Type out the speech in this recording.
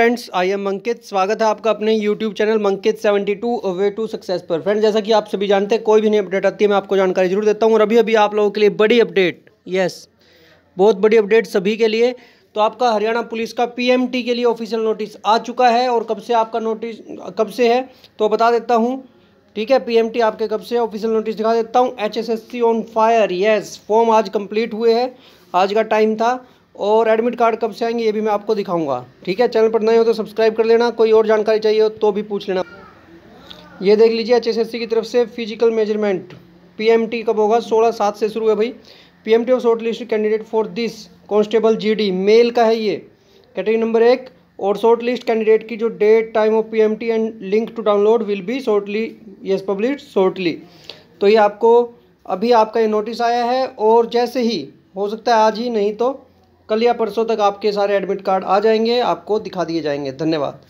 friends I am मंकित स्वागत है आपका अपने यूट्यूब चैनल मंकित 72 वे टू सक्सेस पर फ्रेंड्स जैसा कि आप सभी जानते हैं कोई भी नई अपडेट आती है मैं आपको जानकारी जरूर देता हूँ और अभी अभी आप लोगों के लिए बड़ी अपडेट यस बहुत बड़ी अपडेट सभी के लिए तो आपका हरियाणा पुलिस का पी के लिए ऑफिशियल नोटिस आ चुका है और कब से आपका नोटिस कब से है तो बता देता हूँ ठीक है पी आपके कब से ऑफिशियल नोटिस दिखा देता हूँ एच ऑन फायर यस फॉर्म आज कंप्लीट हुए हैं आज का टाइम था और एडमिट कार्ड कब से आएंगे ये भी मैं आपको दिखाऊंगा ठीक है चैनल पर नए हो तो सब्सक्राइब कर लेना कोई और जानकारी चाहिए हो तो भी पूछ लेना ये देख लीजिए एच की तरफ से फिजिकल मेजरमेंट पी कब होगा सोलह सात से शुरू है भाई P M short list candidate for this constable G male का है ये कैटेगरी नंबर एक और शॉर्ट लिस्ट कैंडिडेट की जो date time of PMT and link to download will be shortly yes publish shortly तो ये आपको अभी आपका ये नोटिस आया है और जैसे ही हो सकता है आज ही नहीं तो कल या परसों तक आपके सारे एडमिट कार्ड आ जाएंगे आपको दिखा दिए जाएंगे धन्यवाद